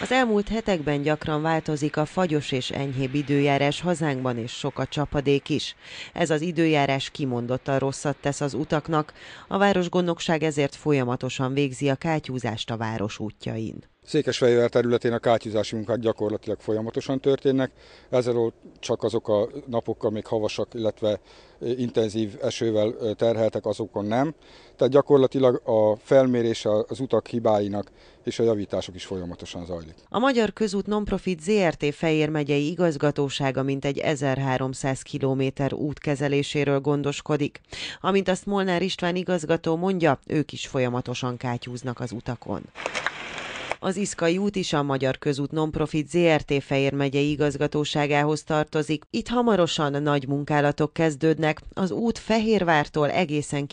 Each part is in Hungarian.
Az elmúlt hetekben gyakran változik a fagyos és enyhébb időjárás hazánkban, és sok a csapadék is. Ez az időjárás kimondottan rosszat tesz az utaknak, a városgondnokság ezért folyamatosan végzi a kátyúzást a város útjain. Székesfehérvár területén a kátyúzási munkák gyakorlatilag folyamatosan történnek, ezzel csak azok a napok, amik havasak, illetve intenzív esővel terheltek, azokon nem. Tehát gyakorlatilag a felmérés az utak hibáinak és a javítások is folyamatosan zajlik. A Magyar Közút Nonprofit ZRT Fejér megyei igazgatósága mintegy 1300 km út kezeléséről gondoskodik. Amint azt Molnár István igazgató mondja, ők is folyamatosan kátyúznak az utakon. Az Iszkai út is a Magyar Közút Nonprofit ZRT Fejér megyei igazgatóságához tartozik. Itt hamarosan nagy munkálatok kezdődnek, az út Fehérvártól egészen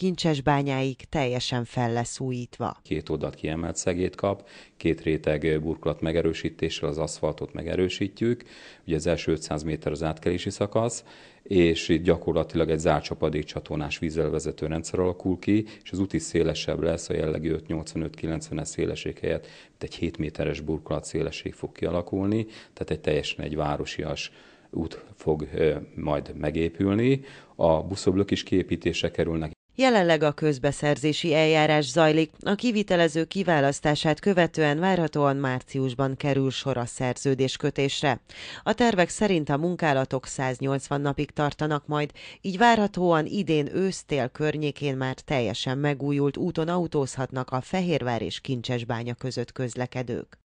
bányáig teljesen fel lesz újítva. Két oldalt kiemelt szegét kap, két réteg burkolat megerősítéssel az aszfaltot megerősítjük, ugye az első 500 méter az átkelési szakasz, és itt gyakorlatilag egy csapadék csatornás vízelvezető rendszer alakul ki, és az út is szélesebb lesz a jellegi 585-90-es szélesség helyett, mint egy 7 méteres burkolat szélesség fog kialakulni, tehát egy teljesen egy városias út fog majd megépülni. A buszoblok is kiépítése kerülnek. Jelenleg a közbeszerzési eljárás zajlik, a kivitelező kiválasztását követően várhatóan márciusban kerül sor a szerződéskötésre. A tervek szerint a munkálatok 180 napig tartanak majd, így várhatóan idén ősztél környékén már teljesen megújult úton autózhatnak a Fehérvár és Kincsesbánya között közlekedők.